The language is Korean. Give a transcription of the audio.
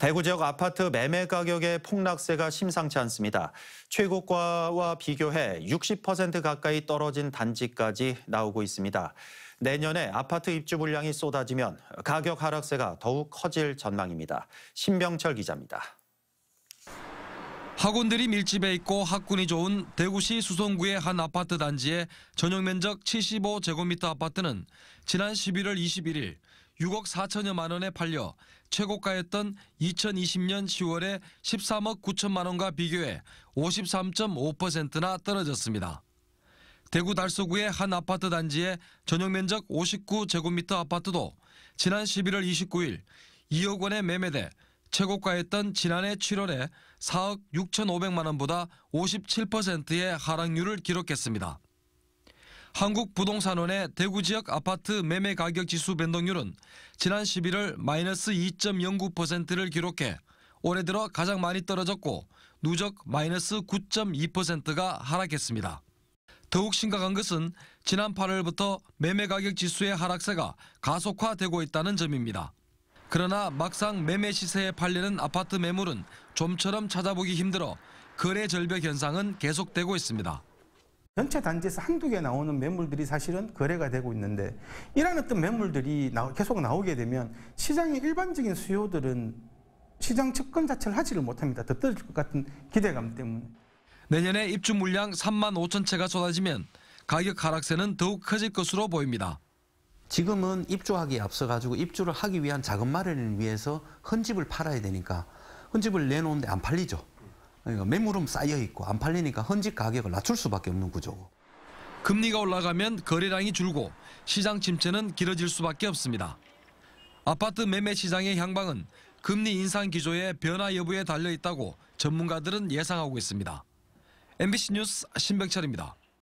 대구 지역 아파트 매매 가격의 폭락세가 심상치 않습니다. 최고가와 비교해 60% 가까이 떨어진 단지까지 나오고 있습니다. 내년에 아파트 입주 물량이 쏟아지면 가격 하락세가 더욱 커질 전망입니다. 신병철 기자입니다. 학원들이 밀집해 있고 학군이 좋은 대구시 수성구의 한 아파트 단지의 전용 면적 75제곱미터 아파트는 지난 11월 21일 6억 4천여만 원에 팔려 최고가였던 2020년 10월에 13억 9천만 원과 비교해 53.5%나 떨어졌습니다. 대구 달서구의 한 아파트 단지에 전용 면적 59제곱미터 아파트도 지난 11월 29일 2억 원에 매매돼 최고가였던 지난해 7월에 4억 6,500만 원보다 57%의 하락률을 기록했습니다. 한국부동산원의 대구 지역 아파트 매매 가격 지수 변동률은 지난 11월 마이너스 2.09%를 기록해 올해 들어 가장 많이 떨어졌고 누적 마이너스 9.2%가 하락했습니다. 더욱 심각한 것은 지난 8월부터 매매 가격 지수의 하락세가 가속화되고 있다는 점입니다. 그러나 막상 매매 시세에 팔리는 아파트 매물은 좀처럼 찾아보기 힘들어 거래 절벽 현상은 계속되고 있습니다. 연체 단지에서 한두 개 나오는 매물들이 사실은 거래가 되고 있는데 이러한 어떤 매물들이 계속 나오게 되면 시장의 일반적인 수요들은 시장 접근 자체를 하지를 못합니다. 더 떨어질 것 같은 기대감 때문에. 내년에 입주 물량 3만 5천 채가 쏟아지면 가격 하락세는 더욱 커질 것으로 보입니다. 지금은 입주하기에 앞서 가지고 입주를 하기 위한 자금 마련을 위해서 헌집을 팔아야 되니까 헌집을 내놓는데 안 팔리죠. 그러니까 매물은 쌓여 있고 안 팔리니까 헌집 가격을 낮출 수밖에 없는 구조고. 금리가 올라가면 거래량이 줄고 시장 침체는 길어질 수밖에 없습니다. 아파트 매매 시장의 향방은 금리 인상 기조의 변화 여부에 달려 있다고 전문가들은 예상하고 있습니다. MBC 뉴스 신병철입니다.